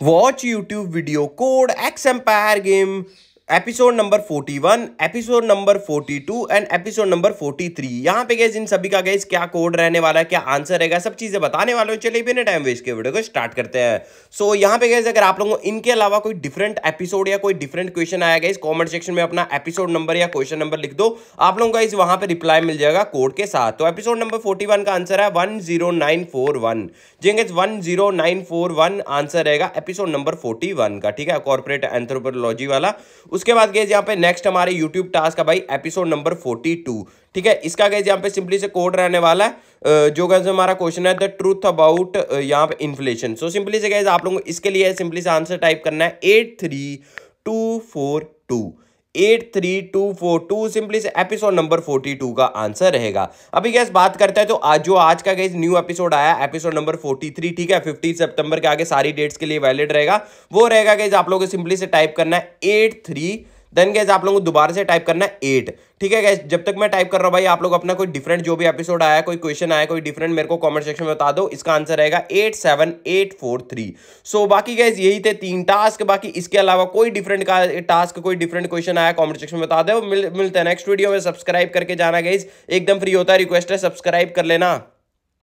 Watch YouTube video code X Empire Game episode number 41, episode number 42 and episode number 43 यहाँ पे gas in सभी का gas क्या code रहने वाला है क्या आंसर रहेगा सब चीज़ें बताने वाले हैं चलिए बिना टाइम वेस्ट के वीडियो को स्टार्ट करते हैं सो so, यहाँ पे गैस अगर आप लोगों इनके अलावा कोई डिफरेंट एपिसोड या कोई डिफरेंट क्वेश्चन आया गया इस कॉमेंट सेक्शन में अपना एपिसोड नंबर या क्वेश्चन नंबर लिख दो आप लोगों का इस वहां पर रिप्लाई मिल जाएगा कोड के साथ तो एपिसोड नंबर फोर्टी का आंसर है one zero nine four one G gas one zero nine four one answer रहेगा एपिसोड नंबर फोर्टी का ठीक है कॉर्पोरेट एंथ्रोपोलॉजी वाला उसके बाद गए यहाँ पे नेक्स्ट हमारे यूट्यूब टास्क का भाई एपिसोड नंबर फोर्टी टू ठीक है इसका गए यहाँ पे सिंपली से कोड रहने वाला है जो गए हमारा क्वेश्चन है द ट्रूथ अबाउट यहाँ पे इन्फ्लेशन सो सिंपली से गए आप लोगों को इसके लिए सिंपली से आंसर टाइप करना है eight three two four two eight three two four two simply episode number forty two का आंसर रहेगा अभी गैस बात करते हैं तो आज जो आज का गैस न्यू एपिसोड आया एपिसोड नंबर फोर्टी थ्री ठीक है फिफ्टी सितंबर के आगे सारी डेट्स के लिए वैलिड रहेगा वो रहेगा गैस आप लोगों को सिंपली से टाइप करना है एट थ्री देन गैस आप लोगों को दोबारा से टाइप करना एट ठीक है गैस जब तक मैं टाइप कर रहा हूँ भाई आप लोग अपना कोई डिफरेंट जो भी एपिसोड आया कोई क्वेश्चन आया कोई डिफरेंट मेरे को कमेंट सेक्शन में बता दो इसका आंसर रहेगा eight seven eight four three so बाकी गैस यही थे तीन टास्क बाकी इसके अलावा कोई डिफरेंट का टास्क कोई डिफरेंट क्वेश्चन आया कॉमेंट सेक्शन में बता दो मिल, मिलते हैं नेक्स्ट वीडियो में सब्सक्राइब करके जाना गैस एकदम फ्री होता है रिक्वेस्ट है सब्सक्राइब कर लेना